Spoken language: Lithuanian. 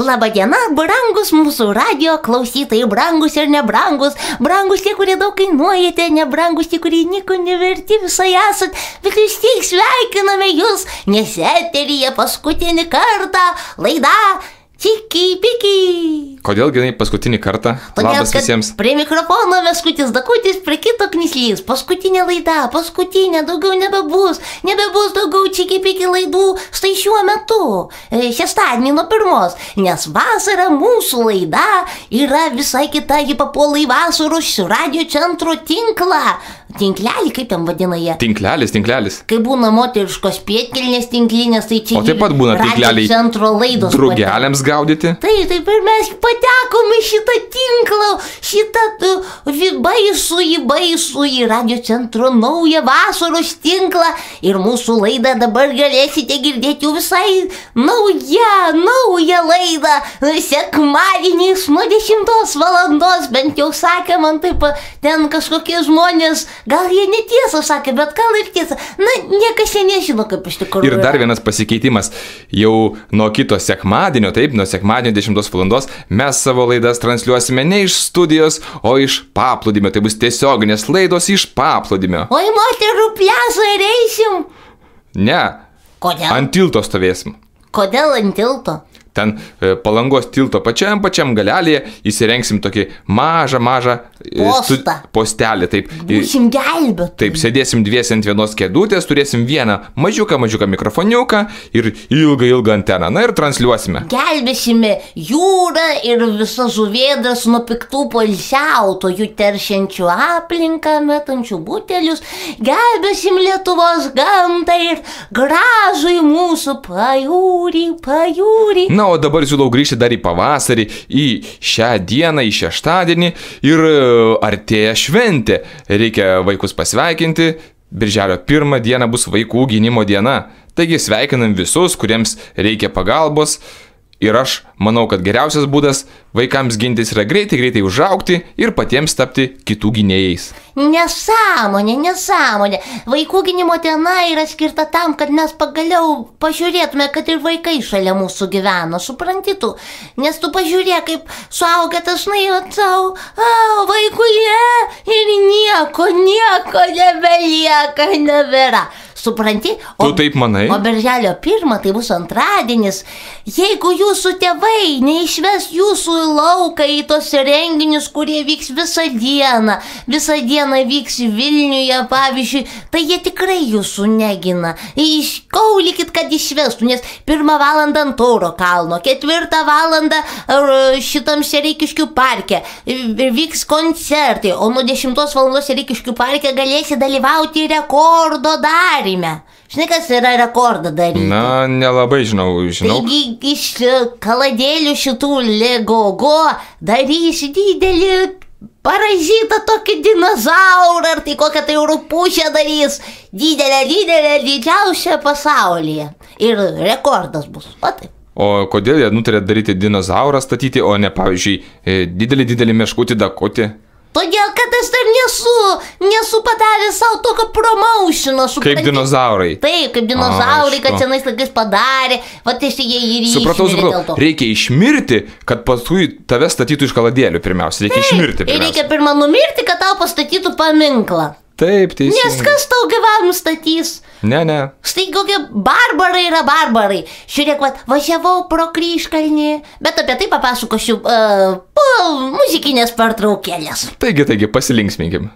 Labadiena, brangus mūsų radio klausytojai, brangus ir nebrangus, brangus tie, kurie daug kainuojate, nebrangus tie, kurie nieko neverti visai esat, bet vis tiek sveikiname jūs, nes eteryje paskutinį kartą laida Čiki Piki Kodėl jinai paskutinį kartą? Todėl, Labas visiems. Prie mikrofono Veskutis Dakutis, prie kito knyslys. Paskutinė laida, paskutinė, daugiau nebebus. Nebebus daugiau čia kaip iki laidų, štai šiuo metu. E, šeštadienį nuo pirmos. Nes vasara mūsų laida yra visai kita, ji papuola į vasaros radio centro tinklą. Tinklelį, kaip ten vadina jie? Tinklelis, tinklelis. Kai būna moteriškos pietkelnės tinklinės, tai čia... O taip pat būna tinkleliai. Centro laidos. Drugeliams gaudyti. Taip, taip ir mes... Pa patekom į šitą tinklą šitą baisų į baisų į radio centro naują vasaros tinklą ir mūsų laidą dabar galėsite girdėti jau visai naują, naują laidą sekmadieniais nuo 10 valandos, bent jau sakė man taip, ten kažkokie žmonės, gal jie netiesą sakė, bet gal ir tiesa, na niekas jie nežino kaip iš tikrųjų. Ir dar vienas pasikeitimas, jau nuo kito sekmadienio, taip, nuo sekmadienio 10 valandos mes savo laidas transliuosime ne iš studijos, studijos, o iš paplūdimio. Tai bus tiesioginės laidos iš paplūdimio. O į moterų plesą reisim? Ne. Kodėl? Ant tilto stovėsim. Kodėl ant tilto? ten e, palangos tilto pačiam pačiam galelėje įsirengsim tokį mažą, mažą e, stu, postelį. Taip, e, Būsim gelbėti. Taip, sėdėsim dviesi ant vienos kėdutės, turėsim vieną mažiuką, mažiuką mikrofoniuką ir ilgą, ilgą anteną. Na ir transliuosime. Gelbėsime jūrą ir visas žuvėdas nuo piktų polisiautojų teršiančių aplinką, metančių butelius. Gelbėsim Lietuvos gamtą ir gražui mūsų pajūrį, pajūrį. Na, Na, o dabar siūlau grįžti dar į pavasarį, į šią dieną, į šeštadienį ir e, artėja šventė. Reikia vaikus pasveikinti. Birželio pirmą dieną bus vaikų gynimo diena. Taigi sveikinam visus, kuriems reikia pagalbos. Ir aš manau, kad geriausias būdas vaikams gintis yra greitai, greitai užaukti ir patiems tapti kitų gynėjais. Nesąmonė, nesąmonė. Vaikų gynimo diena yra skirta tam, kad mes pagaliau pažiūrėtume, kad ir vaikai šalia mūsų gyveno, suprantytų. Nes tu pažiūrėk, kaip suaugę dažnai atsau, vaikuje ir nieko, nieko nebelieka, nebėra. Supranti? O, tu taip manai? O birželio pirmą, tai bus antradienis. Jeigu jūsų tėvai neišves jūsų į lauką į tos renginius, kurie vyks visą dieną, visą dieną vyks Vilniuje, pavyzdžiui, tai jie tikrai jūsų negina. Iškaulikit, kad išvestų, nes pirmą valandą ant Tauro kalno, ketvirtą valandą šitam Sereikiškių parke vyks koncertai, o nuo 10 valandos Sereikiškių parke galėsi dalyvauti rekordo darį darime. Žinai, kas yra rekordą daryti? Na, nelabai žinau, žinau. Taigi iš e, kaladėlių šitų legogo darys didelį paražytą tokį dinozaurą, ar tai kokią tai rūpušę darys. Didelę, didelę, didžiausią pasaulyje. Ir rekordas bus. Patai. O kodėl jie nutarė daryti dinozaurą statyti, o ne, pavyzdžiui, e, didelį, didelį meškutį dakutį? Todėl, kad aš dar nesu, nesu padaręs savo tokio promotiono. Supranti? Kaip dinozaurai. Taip, kaip dinozaurai, A, kad senais laikais padarė, va tiesiog jie ir įvyko. Supratau, supratau. Reikia išmirti, kad paskui tave statytų iš kaladėlių pirmiausia. Reikia Taip, išmirti. Pirmiausia. Ir reikia pirmą numirti, kad tau pastatytų paminklą. Taip, teisingai. Nes kas tau gyvavimą statys? Ne, ne. Štai kokie barbarai yra barbarai. Žiūrėk, va, važiavau pro kryškalnį, bet apie tai papasakosiu uh, po muzikinės pertraukėlės. Taigi, taigi, pasilinksminkim.